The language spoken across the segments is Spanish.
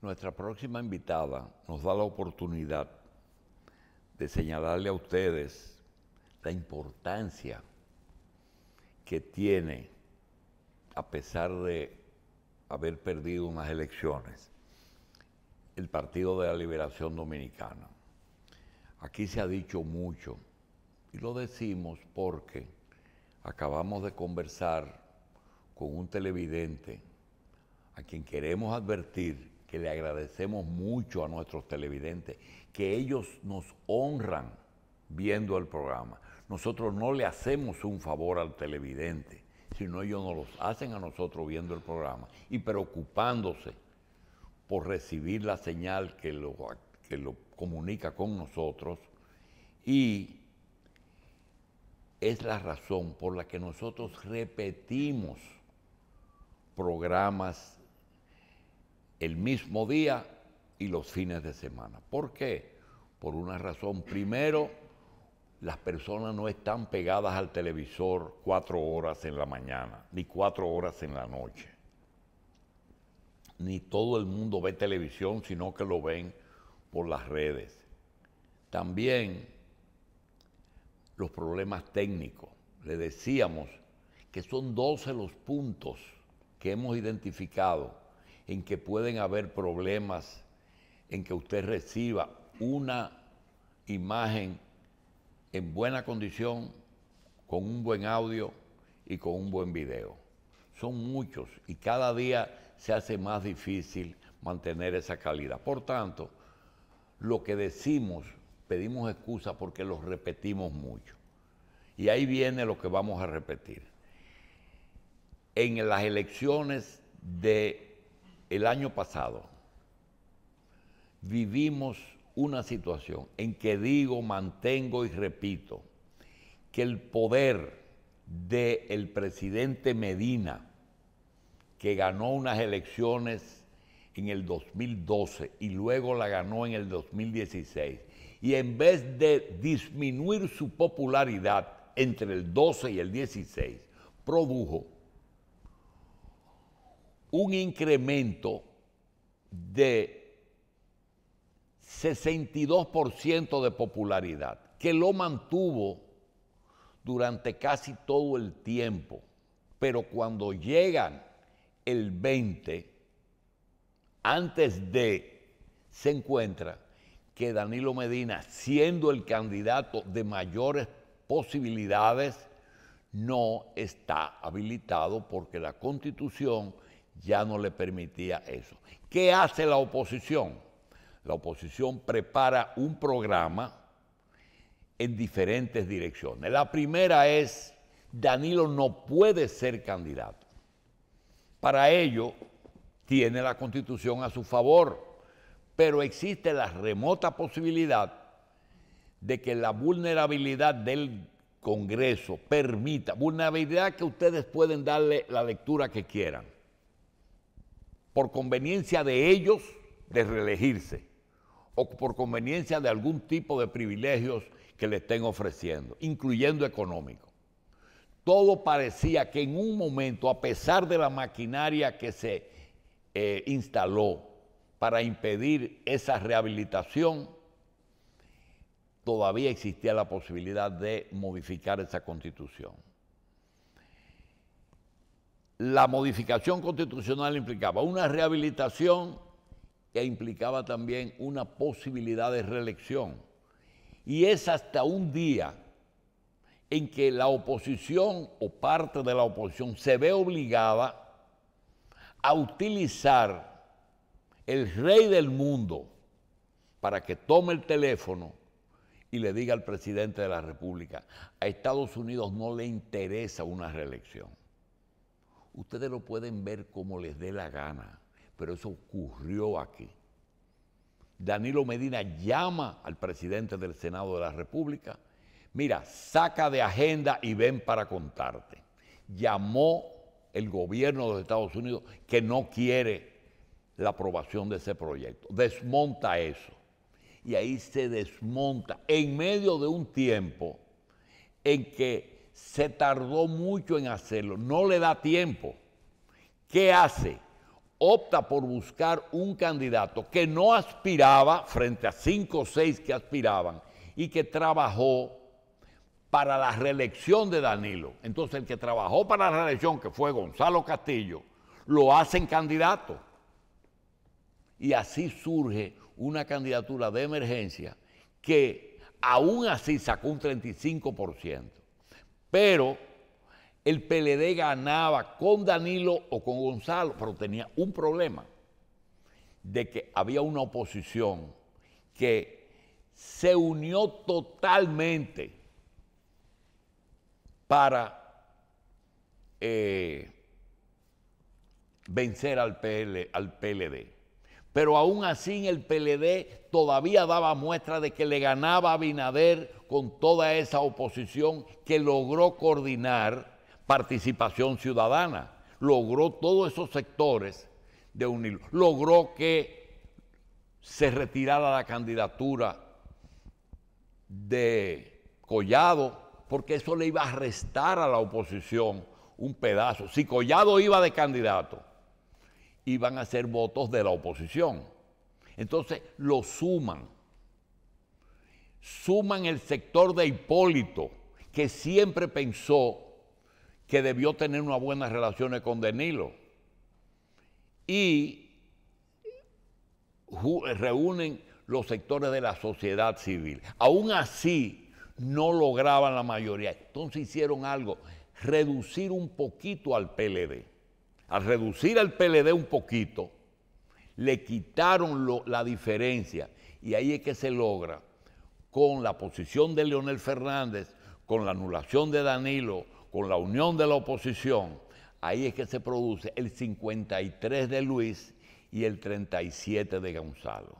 Nuestra próxima invitada nos da la oportunidad de señalarle a ustedes la importancia que tiene, a pesar de haber perdido unas elecciones, el Partido de la Liberación Dominicana. Aquí se ha dicho mucho y lo decimos porque acabamos de conversar con un televidente a quien queremos advertir que le agradecemos mucho a nuestros televidentes, que ellos nos honran viendo el programa. Nosotros no le hacemos un favor al televidente, sino ellos nos los hacen a nosotros viendo el programa y preocupándose por recibir la señal que lo, que lo comunica con nosotros y es la razón por la que nosotros repetimos programas el mismo día y los fines de semana. ¿Por qué? Por una razón. Primero, las personas no están pegadas al televisor cuatro horas en la mañana, ni cuatro horas en la noche. Ni todo el mundo ve televisión, sino que lo ven por las redes. También los problemas técnicos. Le decíamos que son 12 los puntos que hemos identificado en que pueden haber problemas, en que usted reciba una imagen en buena condición, con un buen audio y con un buen video. Son muchos y cada día se hace más difícil mantener esa calidad. Por tanto, lo que decimos, pedimos excusa porque los repetimos mucho. Y ahí viene lo que vamos a repetir. En las elecciones de el año pasado vivimos una situación en que digo, mantengo y repito que el poder del el presidente Medina, que ganó unas elecciones en el 2012 y luego la ganó en el 2016, y en vez de disminuir su popularidad entre el 12 y el 16, produjo un incremento de 62% de popularidad, que lo mantuvo durante casi todo el tiempo, pero cuando llegan el 20, antes de, se encuentra que Danilo Medina, siendo el candidato de mayores posibilidades, no está habilitado porque la constitución ya no le permitía eso. ¿Qué hace la oposición? La oposición prepara un programa en diferentes direcciones. La primera es, Danilo no puede ser candidato. Para ello, tiene la constitución a su favor, pero existe la remota posibilidad de que la vulnerabilidad del Congreso permita, vulnerabilidad que ustedes pueden darle la lectura que quieran, por conveniencia de ellos de reelegirse o por conveniencia de algún tipo de privilegios que le estén ofreciendo, incluyendo económico. Todo parecía que en un momento, a pesar de la maquinaria que se eh, instaló para impedir esa rehabilitación, todavía existía la posibilidad de modificar esa constitución la modificación constitucional implicaba una rehabilitación que implicaba también una posibilidad de reelección. Y es hasta un día en que la oposición o parte de la oposición se ve obligada a utilizar el rey del mundo para que tome el teléfono y le diga al presidente de la República, a Estados Unidos no le interesa una reelección. Ustedes lo pueden ver como les dé la gana, pero eso ocurrió aquí. Danilo Medina llama al presidente del Senado de la República, mira, saca de agenda y ven para contarte. Llamó el gobierno de los Estados Unidos que no quiere la aprobación de ese proyecto. Desmonta eso. Y ahí se desmonta en medio de un tiempo en que se tardó mucho en hacerlo, no le da tiempo. ¿Qué hace? Opta por buscar un candidato que no aspiraba frente a cinco o seis que aspiraban y que trabajó para la reelección de Danilo. Entonces el que trabajó para la reelección, que fue Gonzalo Castillo, lo hacen candidato. Y así surge una candidatura de emergencia que aún así sacó un 35%. Pero el PLD ganaba con Danilo o con Gonzalo, pero tenía un problema de que había una oposición que se unió totalmente para eh, vencer al, PL, al PLD pero aún así el PLD todavía daba muestra de que le ganaba a Binader con toda esa oposición que logró coordinar participación ciudadana, logró todos esos sectores de unir, logró que se retirara la candidatura de Collado, porque eso le iba a restar a la oposición un pedazo. Si Collado iba de candidato iban a ser votos de la oposición. Entonces lo suman. Suman el sector de Hipólito, que siempre pensó que debió tener unas buenas relaciones con Danilo. Y reúnen los sectores de la sociedad civil. Aún así, no lograban la mayoría. Entonces hicieron algo, reducir un poquito al PLD al reducir al PLD un poquito, le quitaron la diferencia. Y ahí es que se logra, con la posición de Leonel Fernández, con la anulación de Danilo, con la unión de la oposición, ahí es que se produce el 53 de Luis y el 37 de Gonzalo.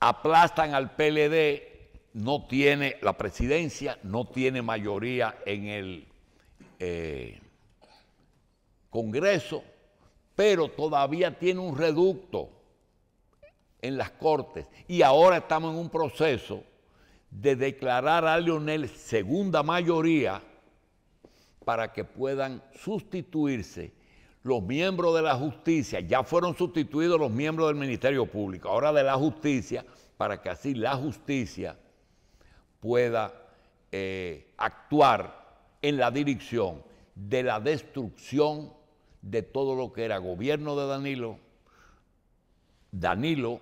Aplastan al PLD, no tiene la presidencia, no tiene mayoría en el... Eh, Congreso, pero todavía tiene un reducto en las Cortes. Y ahora estamos en un proceso de declarar a Leonel segunda mayoría para que puedan sustituirse los miembros de la justicia, ya fueron sustituidos los miembros del Ministerio Público, ahora de la justicia, para que así la justicia pueda eh, actuar en la dirección de la destrucción de todo lo que era gobierno de Danilo, Danilo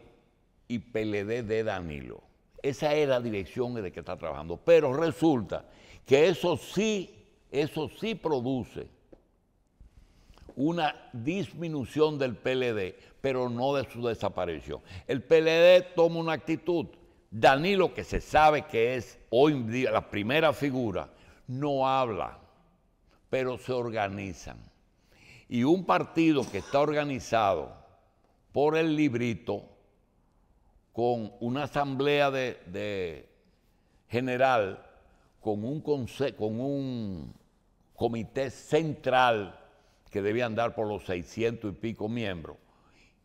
y PLD de Danilo. Esa es la dirección en la que está trabajando. Pero resulta que eso sí, eso sí produce una disminución del PLD, pero no de su desaparición. El PLD toma una actitud. Danilo, que se sabe que es hoy día la primera figura, no habla, pero se organizan. Y un partido que está organizado por el librito, con una asamblea de, general, con un, con un comité central que debía andar por los 600 y pico miembros,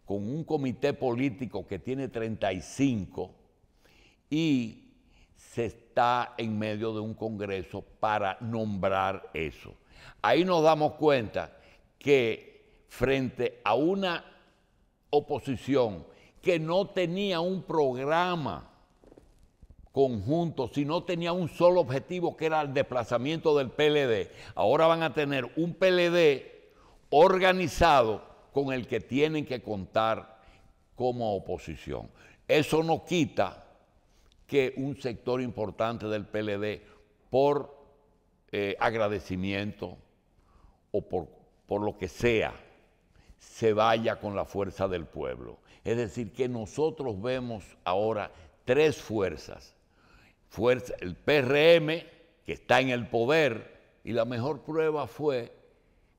con un comité político que tiene 35 y se está en medio de un Congreso para nombrar eso. Ahí nos damos cuenta que frente a una oposición que no tenía un programa conjunto, si no tenía un solo objetivo que era el desplazamiento del PLD, ahora van a tener un PLD organizado con el que tienen que contar como oposición. Eso no quita que un sector importante del PLD, por eh, agradecimiento o por por lo que sea, se vaya con la fuerza del pueblo. Es decir, que nosotros vemos ahora tres fuerzas. Fuerza, el PRM, que está en el poder, y la mejor prueba fue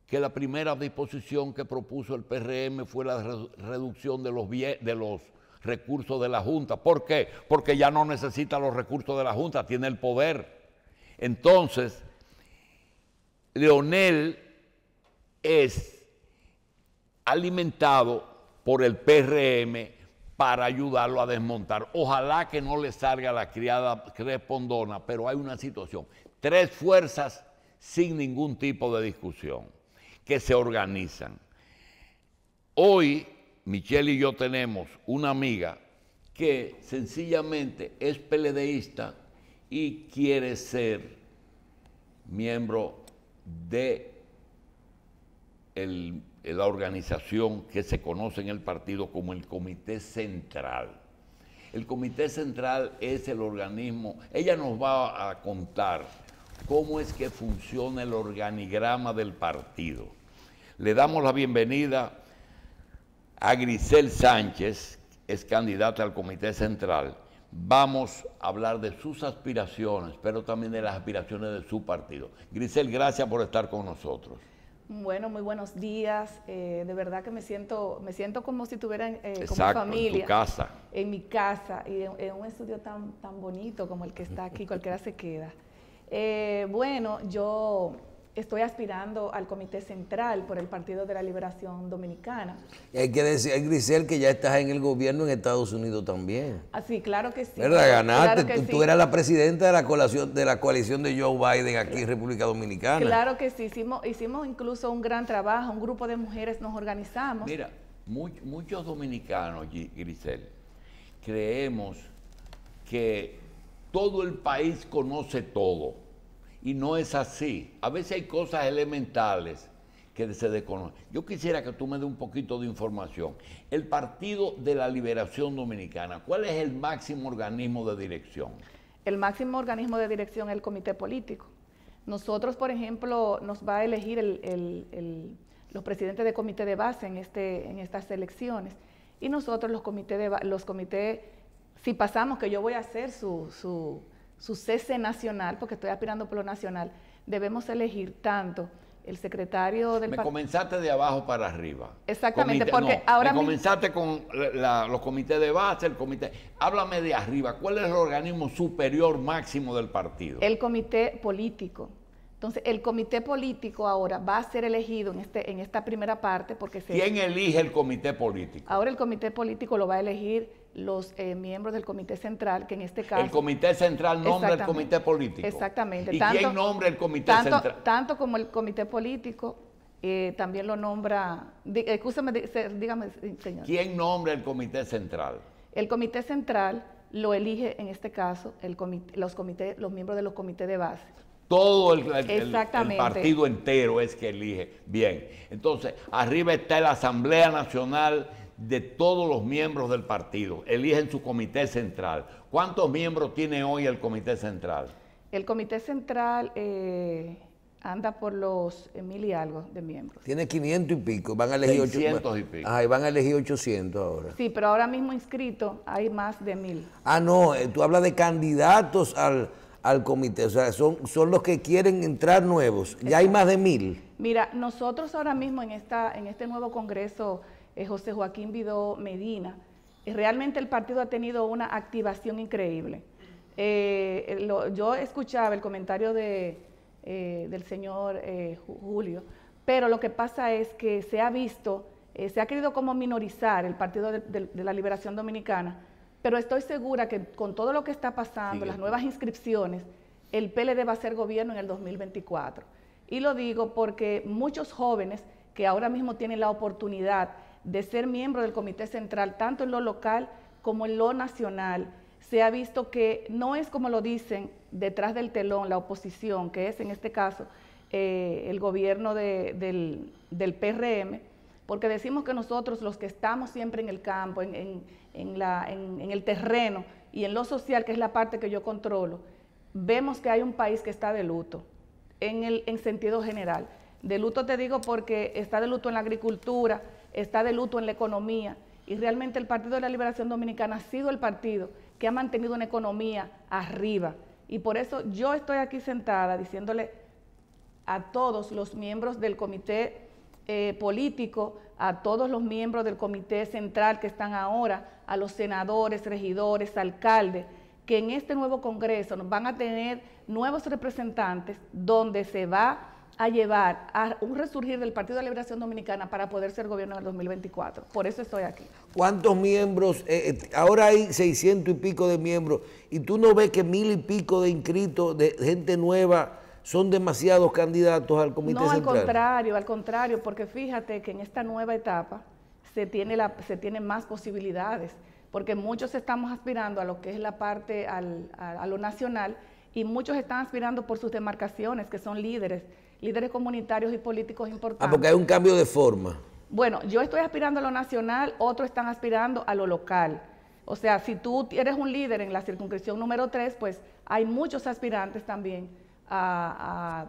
que la primera disposición que propuso el PRM fue la reducción de los, de los recursos de la Junta. ¿Por qué? Porque ya no necesita los recursos de la Junta, tiene el poder. Entonces, Leonel es alimentado por el PRM para ayudarlo a desmontar. Ojalá que no le salga la criada respondona, pero hay una situación. Tres fuerzas sin ningún tipo de discusión que se organizan. Hoy Michelle y yo tenemos una amiga que sencillamente es peledeísta y quiere ser miembro de la organización que se conoce en el partido como el Comité Central. El Comité Central es el organismo, ella nos va a contar cómo es que funciona el organigrama del partido. Le damos la bienvenida a Grisel Sánchez, es candidata al Comité Central. Vamos a hablar de sus aspiraciones, pero también de las aspiraciones de su partido. Grisel, gracias por estar con nosotros. Bueno, muy buenos días. Eh, de verdad que me siento, me siento como si tuviera eh, familia. En mi casa. En mi casa y en, un estudio tan, tan bonito como el que está aquí, cualquiera se queda. Eh, bueno, yo estoy aspirando al Comité Central por el Partido de la Liberación Dominicana. hay que decir, Grisel, que ya estás en el gobierno en Estados Unidos también. Así, ah, claro que sí. ¿Verdad? Ganaste. tú, eras la presidenta de la, coalición, de la coalición de Joe Biden aquí en República Dominicana. Claro que sí. Hicimos, hicimos incluso un gran trabajo. Un grupo de mujeres nos organizamos. Mira, muchos dominicanos, Grisel, creemos que todo el país conoce todo y no es así. A veces hay cosas elementales que se desconocen. Yo quisiera que tú me des un poquito de información. El Partido de la Liberación Dominicana, ¿cuál es el máximo organismo de dirección? El máximo organismo de dirección es el comité político. Nosotros, por ejemplo, nos va a elegir los presidentes de comité de base en, este, estas elecciones. Y nosotros los comités, de, los comités, si pasamos, que yo voy a hacer su su cese nacional, porque estoy aspirando por lo nacional, debemos elegir tanto el secretario del... Me comenzaste de abajo para arriba. Exactamente, porque ahora... Me comenzaste con los comités de base, el comité... Háblame de arriba, ¿cuál es el organismo superior máximo del partido? El comité político. Entonces, el comité político ahora va a ser elegido en, este, en esta primera parte porque se... ¿Quién elige el comité político? Ahora el comité político lo va a elegir los eh, miembros del Comité Central, que en este caso... El Comité Central nombra el Comité Político. Exactamente. ¿Y quién nombra el Comité Central? Tanto como el Comité Político, eh, también lo nombra... Escúchame, dígame, señor. ¿Quién nombra el Comité Central? El Comité Central lo elige, en este caso, el los, los miembros de los comités de base. Todo el, partido entero es que elige. Bien, entonces, arriba está la Asamblea Nacional de todos los miembros del partido, eligen su comité central. ¿Cuántos miembros tiene hoy el comité central? El comité central eh, anda por los eh, mil y algo de miembros. Tiene 500 y pico, van a elegir 800 y pico. van a elegir 800 ahora. Sí, pero ahora mismo inscrito hay más de mil. Ah, no, eh, tú hablas de candidatos al, al comité, o sea, son, son los que quieren entrar nuevos. Ya hay más de mil. Mira, nosotros ahora mismo en, esta, en este nuevo Congreso eh, José Joaquín Vidó Medina. Eh, realmente el partido ha tenido una activación increíble. Eh, yo escuchaba el comentario de, del señor Julio, pero lo que pasa es que se ha visto, se ha querido como minorizar el Partido de, la Liberación Dominicana, pero estoy segura que con todo lo que está pasando, las nuevas inscripciones, el PLD va a ser gobierno en el 2024. Y lo digo porque muchos jóvenes que ahora mismo tienen la oportunidad de ser miembro del Comité Central, tanto en lo local como en lo nacional, se ha visto que no es como lo dicen detrás del telón la oposición, que es en este caso eh, el gobierno del, del, PRM, porque decimos que nosotros los que estamos siempre en el campo, en, en el terreno y en lo social, que es la parte que yo controlo, vemos que hay un país que está de luto, en, el, en sentido general. De luto te digo porque está de luto en la agricultura, está de luto en la economía y realmente el Partido de la Liberación Dominicana ha sido el partido que ha mantenido una economía arriba. Y por eso yo estoy aquí sentada diciéndole a todos los miembros del comité eh, político, a todos los miembros del comité central que están ahora, a los senadores, regidores, alcaldes, que en este nuevo Congreso nos van a tener nuevos representantes donde se va a llevar a un resurgir del Partido de Liberación Dominicana para poder ser gobierno en el 2024. Por eso estoy aquí. ¿Cuántos miembros? Eh, eh, ahora hay 600 y pico de miembros y tú no ves que mil y pico de inscritos, de gente nueva, son demasiados candidatos al Comité Central. No, al contrario, al contrario, porque fíjate que en esta nueva etapa se, tiene la, se tienen más posibilidades, porque muchos estamos aspirando a lo que es la parte, al, a lo nacional, y muchos están aspirando por sus demarcaciones, que son líderes líderes comunitarios y políticos importantes. Ah, porque hay un cambio de forma. Bueno, yo estoy aspirando a lo nacional, otros están aspirando a lo local. O sea, si tú eres un líder en la circunscripción número 3, pues hay muchos aspirantes también a,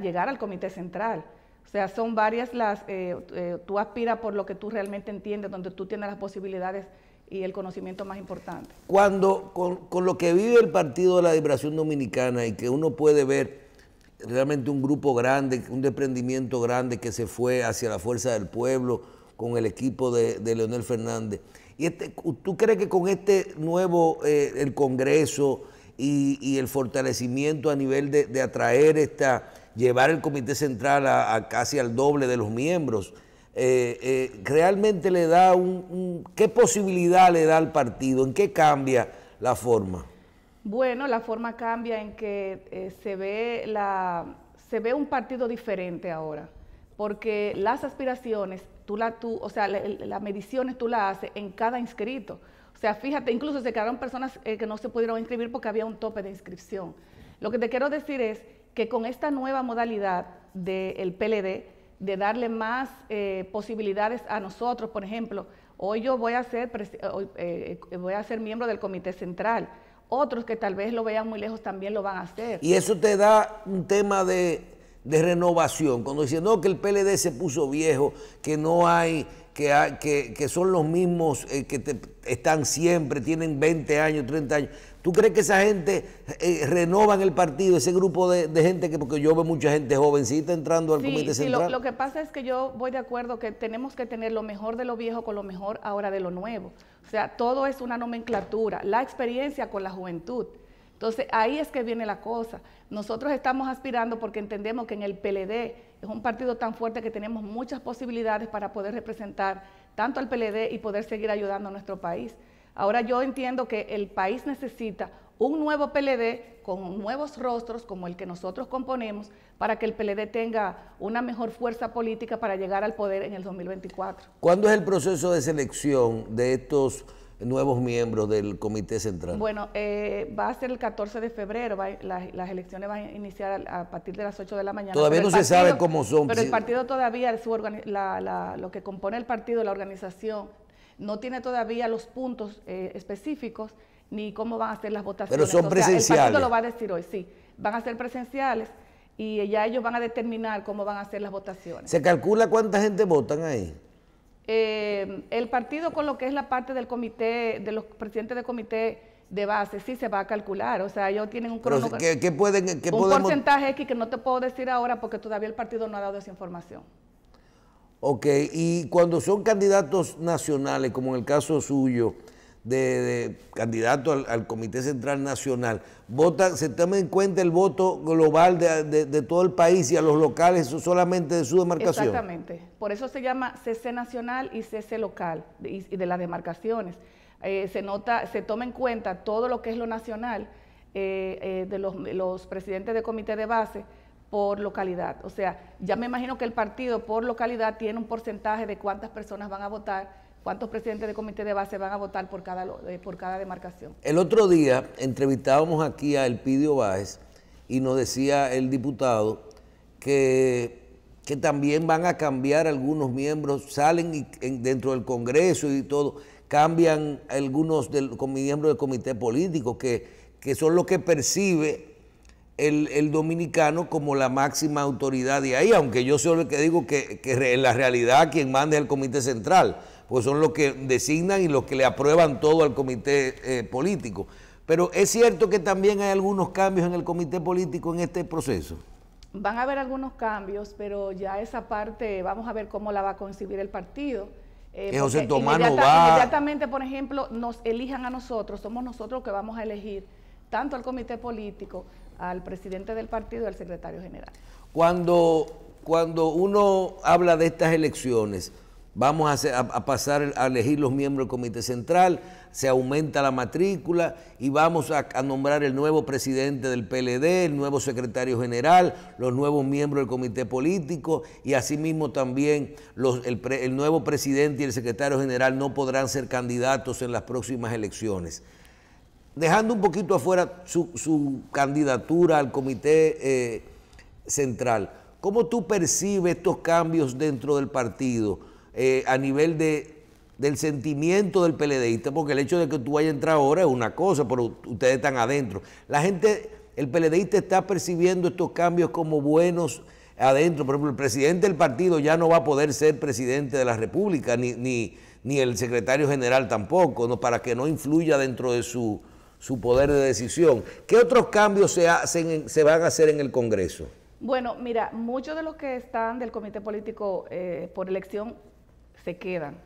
llegar al comité central. O sea, son varias las, eh, eh, tú aspiras por lo que tú realmente entiendes, donde tú tienes las posibilidades y el conocimiento más importante. Cuando, con, con lo que vive el Partido de la Liberación Dominicana y que uno puede ver realmente un grupo grande, un desprendimiento grande que se fue hacia la fuerza del pueblo con el equipo de, Leonel Fernández. ¿Y este, tú crees que con este nuevo, eh, el Congreso y, el fortalecimiento a nivel de, atraer esta, llevar el Comité Central a, casi al doble de los miembros, eh, eh, realmente le da un, ¿Qué posibilidad le da al partido? ¿En qué cambia la forma? Bueno, la forma cambia en que eh, se, ve se ve un partido diferente ahora, porque las aspiraciones, tú la, o sea, las mediciones tú las haces en cada inscrito. O sea, fíjate, incluso se quedaron personas eh, que no se pudieron inscribir porque había un tope de inscripción. Lo que te quiero decir es que con esta nueva modalidad del PLD, de darle más eh, posibilidades a nosotros, por ejemplo, hoy yo voy a ser, voy a ser miembro del Comité Central otros que tal vez lo vean muy lejos también lo van a hacer. Y eso te da un tema de, renovación, cuando dicen, no, que el PLD se puso viejo, que no hay, que, que, son los mismos eh, que están siempre, tienen 20 años, 30 años. ¿Tú crees que esa gente eh, renova en el partido, ese grupo de, gente que, porque yo veo mucha gente jovencita entrando al comité central? Sí, lo, lo, que pasa es que yo voy de acuerdo que tenemos que tener lo mejor de lo viejo con lo mejor ahora de lo nuevo. O sea, todo es una nomenclatura, la experiencia con la juventud. Entonces, ahí es que viene la cosa. Nosotros estamos aspirando porque entendemos que en el PLD es un partido tan fuerte que tenemos muchas posibilidades para poder representar tanto al PLD y poder seguir ayudando a nuestro país. Ahora yo entiendo que el país necesita un nuevo PLD con nuevos rostros como el que nosotros componemos para que el PLD tenga una mejor fuerza política para llegar al poder en el 2024. ¿Cuándo es el proceso de selección de estos nuevos miembros del Comité Central? Bueno, eh, va a ser el 14 de febrero, las, elecciones van a iniciar a, partir de las 8 de la mañana. Todavía no se sabe cómo son. Pero el partido todavía, su lo que compone el partido, la organización, no tiene todavía los puntos eh, específicos ni cómo van a ser las votaciones. Pero son presenciales. el partido lo va a decir hoy, sí. Van a ser presenciales y ya ellos van a determinar cómo van a ser las votaciones. ¿Se calcula cuánta gente votan ahí? Eh, el partido con lo que es la parte del comité, de los presidentes de comité de base, sí se va a calcular. O sea, ellos tienen un cronograma. ¿qué, pueden, un porcentaje X que no te puedo decir ahora porque todavía el partido no ha dado esa información. Ok, y cuando son candidatos nacionales, como en el caso suyo, de, candidato al, Comité Central Nacional, se toma en cuenta el voto global de, todo el país y a los locales solamente de su demarcación. Exactamente, por eso se llama CC Nacional y CC Local, y, de las demarcaciones. Eh, se nota, se toma en cuenta todo lo que es lo nacional eh, eh, de los, los presidentes de comité de base por localidad. O sea, ya me imagino que el partido por localidad tiene un porcentaje de cuántas personas van a votar, cuántos presidentes de comité de base van a votar por cada, eh, por cada demarcación. El otro día entrevistábamos aquí a Elpidio Báez y nos decía el diputado que, que también van a cambiar algunos miembros, salen dentro del Congreso y todo, cambian algunos del, miembros del comité político, que, que son los que percibe el, dominicano como la máxima autoridad de ahí, aunque yo soy lo que digo que, en la realidad quien manda es el Comité Central, pues son los que designan y los que le aprueban todo al Comité eh, Político. Pero es cierto que también hay algunos cambios en el Comité Político en este proceso. Van a haber algunos cambios, pero ya esa parte vamos a ver cómo la va a concebir el partido. Eh, José no Inmediatamente, por ejemplo, nos elijan a nosotros, somos nosotros los que vamos a elegir tanto al comité político al presidente del partido y al secretario general. Cuando, cuando uno habla de estas elecciones, vamos a, pasar a elegir los miembros del Comité Central, se aumenta la matrícula y vamos a, nombrar el nuevo presidente del PLD, el nuevo secretario general, los nuevos miembros del Comité Político y asimismo también el nuevo presidente y el secretario general no podrán ser candidatos en las próximas elecciones dejando un poquito afuera su, candidatura al comité eh, central, ¿cómo tú percibes estos cambios dentro del partido eh, a nivel de, del sentimiento del PLDista? Porque el hecho de que tú a entrar ahora es una cosa, pero ustedes están adentro. La gente, el PLDista está percibiendo estos cambios como buenos adentro. Por ejemplo, el presidente del partido ya no va a poder ser presidente de la República, ni, ni, ni el secretario general tampoco, ¿no? para que no influya dentro de su su poder de decisión. ¿Qué otros cambios se, hacen, se van a hacer en el Congreso? Bueno, mira, muchos de los que están del comité político eh, por elección se quedan.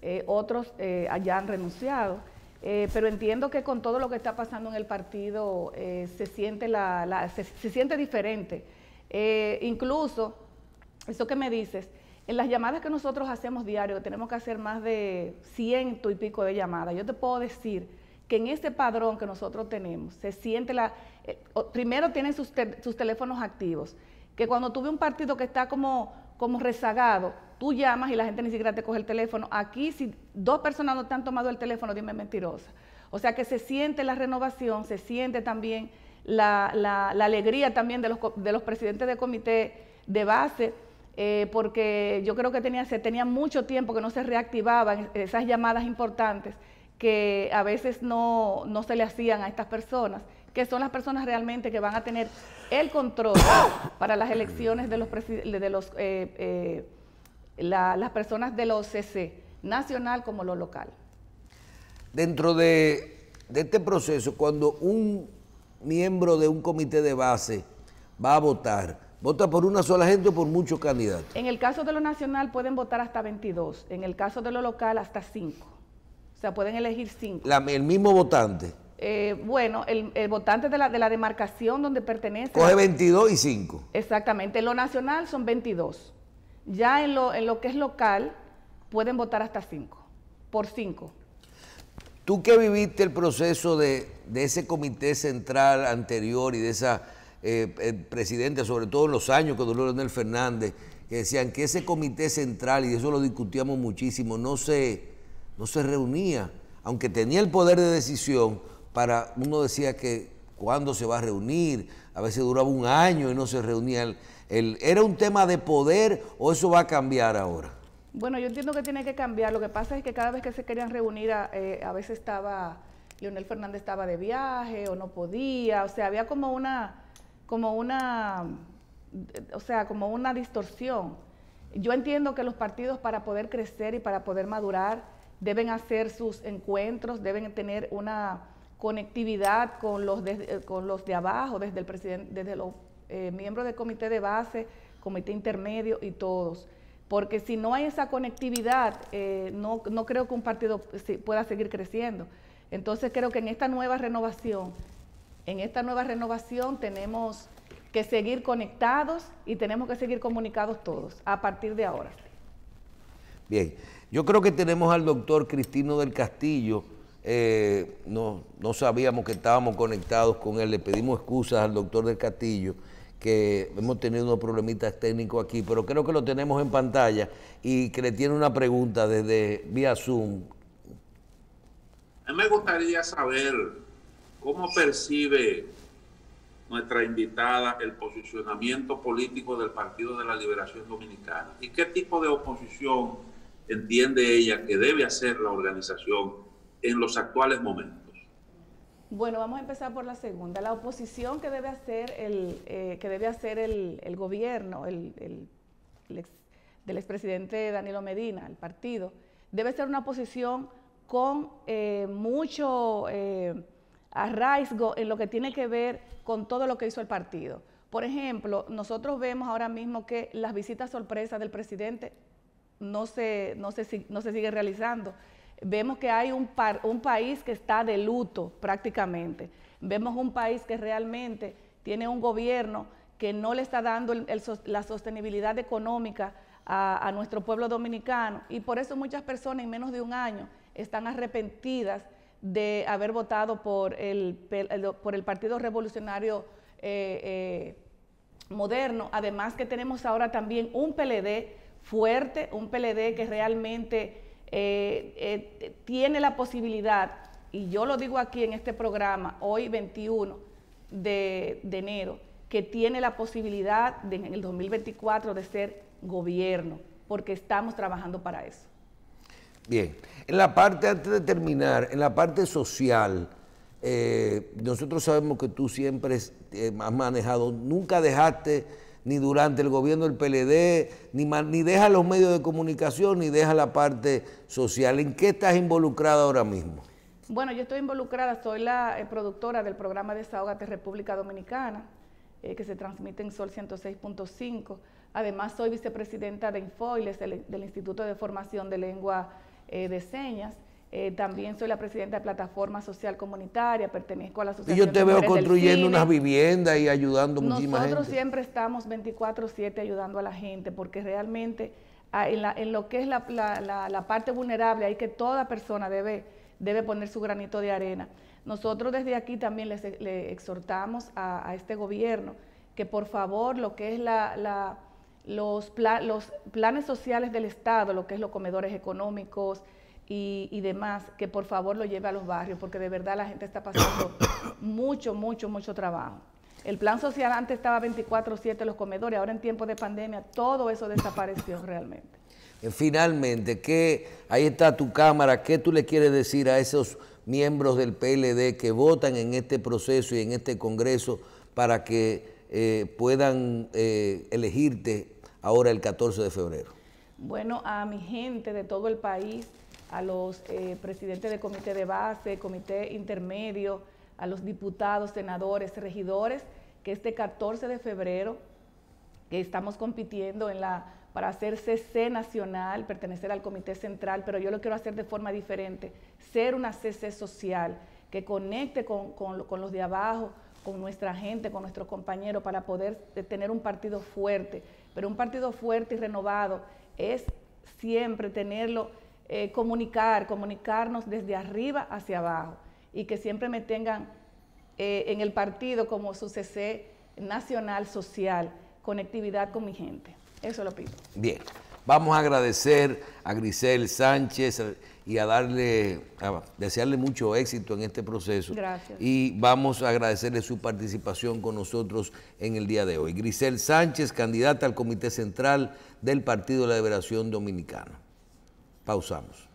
Eh, otros eh, han renunciado. Eh, pero entiendo que con todo lo que está pasando en el partido se, siente se, se, siente diferente. incluso, eso que me dices, en las llamadas que nosotros hacemos diario, tenemos que hacer más de ciento y pico de llamadas. Yo te puedo decir que en ese padrón que nosotros tenemos, se siente la... Eh, primero tienen sus, teléfonos activos, que cuando tuve un partido que está como, como rezagado, tú llamas y la gente ni siquiera te coge el teléfono. Aquí, si dos personas no te han tomado el teléfono, dime mentirosa. O sea que se siente la renovación, se siente también la, alegría también de los, presidentes de comité de base, eh, porque yo creo que tenía, se tenía mucho tiempo que no se reactivaban esas llamadas importantes que a veces no, se le hacían a estas personas, que son las personas realmente que van a tener el control para las elecciones de los, de los eh, eh, las personas de los CC, nacional como lo local. Dentro de, de este proceso, cuando un miembro de un comité de base va a votar, ¿Vota por una sola gente o por muchos candidatos? En el caso de lo nacional pueden votar hasta 22, en el caso de lo local hasta 5. O sea, pueden elegir cinco. el mismo votante. Eh, bueno, el, votante de la, demarcación donde pertenece. Coge 22 y 5. Exactamente. En lo nacional son 22. Ya en lo, que es local, pueden votar hasta 5. Por 5. Tú que viviste el proceso de, ese comité central anterior y de esa eh, eh, presidenta, sobre todo en los años que duró Leonel Fernández, que decían que ese comité central, y eso lo discutíamos muchísimo, no se no se reunía, aunque tenía el poder de decisión, para uno decía que cuándo se va a reunir, a veces duraba un año y no se reunía. ¿Era un tema de poder o eso va a cambiar ahora? Bueno, yo entiendo que tiene que cambiar. Lo que pasa es que cada vez que se querían reunir, a, eh, a veces estaba, Leonel Fernández estaba de viaje o no podía, o sea, había como una, como una, o sea, como una distorsión. Yo entiendo que los partidos para poder crecer y para poder madurar, deben hacer sus encuentros, deben tener una conectividad con los de, eh, con los de abajo, desde el presidente, desde los eh, miembros del comité de base, comité intermedio y todos. Porque si no hay esa conectividad, eh, no, no creo que un partido pueda seguir creciendo. Entonces creo que en esta nueva renovación, en esta nueva renovación tenemos que seguir conectados y tenemos que seguir comunicados todos a partir de ahora. Bien. Yo creo que tenemos al doctor Cristino del Castillo. Eh, no, no sabíamos que estábamos conectados con él. Le pedimos excusas al doctor del Castillo que hemos tenido unos problemitas técnicos aquí, pero creo que lo tenemos en pantalla y que le tiene una pregunta desde vía Zoom. me gustaría saber cómo percibe nuestra invitada el posicionamiento político del Partido de la Liberación Dominicana y qué tipo de oposición entiende ella que debe hacer la organización en los actuales momentos? Bueno, vamos a empezar por la segunda. La oposición que debe hacer el, eh, que debe hacer el, gobierno del expresidente Danilo Medina, el partido, debe ser una oposición con eh, mucho eh, arraigo en lo que tiene que ver con todo lo que hizo el partido. Por ejemplo, nosotros vemos ahora mismo que las visitas sorpresas del presidente no se, no se, no se sigue realizando. Vemos que hay un, un país que está de luto prácticamente. Vemos un país que realmente tiene un gobierno que no le está dando la sostenibilidad económica a, nuestro pueblo dominicano. Y por eso muchas personas en menos de un año están arrepentidas de haber votado por el, por el Partido Revolucionario eh, eh, Moderno. Además que tenemos ahora también un PLD fuerte, un PLD que realmente eh, eh, tiene la posibilidad, y yo lo digo aquí en este programa, hoy 21 de, enero, que tiene la posibilidad en el 2024 de ser gobierno, porque estamos trabajando para eso. Bien, en la parte, antes de terminar, en la parte social, eh, nosotros sabemos que tú siempre has manejado, nunca dejaste ni durante el gobierno del PLD, ni, ni deja los medios de comunicación, ni deja la parte social. ¿En qué estás involucrada ahora mismo? Bueno, yo estoy involucrada, soy la eh, productora del programa Desahogate República Dominicana, eh, que se transmite en Sol 106.5. Además, soy vicepresidenta de Infoiles, del, Instituto de Formación de Lengua eh, de Señas. Eh, también soy la presidenta de Plataforma Social Comunitaria, pertenezco a la asociación. Y yo te veo construyendo unas viviendas y ayudando Nosotros gente. Nosotros siempre estamos 24-7 ayudando a la gente, porque realmente ah, en, lo que es la, parte vulnerable, hay que toda persona debe, debe poner su granito de arena. Nosotros desde aquí también le exhortamos a, este gobierno que por favor lo que es los, los planes sociales del Estado, lo que es los comedores económicos, y, demás, que por favor lo lleve a los barrios, porque de verdad la gente está pasando mucho, mucho, mucho trabajo. El plan social antes estaba 24-7 los comedores, ahora en tiempos de pandemia todo eso desapareció realmente. Eh, finalmente, ¿qué, ahí está tu cámara, ¿qué tú le quieres decir a esos miembros del PLD que votan en este proceso y en este Congreso para que eh, puedan eh, elegirte ahora el 14 de febrero? Bueno, a mi gente de todo el país, a los eh, presidentes de comité de base, comité intermedio, a los diputados, senadores, regidores, que este 14 de febrero, que estamos compitiendo en la, para hacer CC nacional, pertenecer al comité central, pero yo lo quiero hacer de forma diferente, ser una CC social que conecte con, con los de abajo, con nuestra gente, con nuestros compañeros, para poder eh, tener un partido fuerte. Pero un partido fuerte y renovado es siempre tenerlo eh, comunicar, comunicarnos desde arriba hacia abajo y que siempre me tengan eh, en el partido como su CC nacional social, conectividad con mi gente. Eso lo pido. Bien, vamos a agradecer a Grisel Sánchez y a darle, a desearle mucho éxito en este proceso. Gracias. Y vamos a agradecerle su participación con nosotros en el día de hoy. Grisel Sánchez, candidata al Comité Central del Partido de la Liberación Dominicana. Pausamos.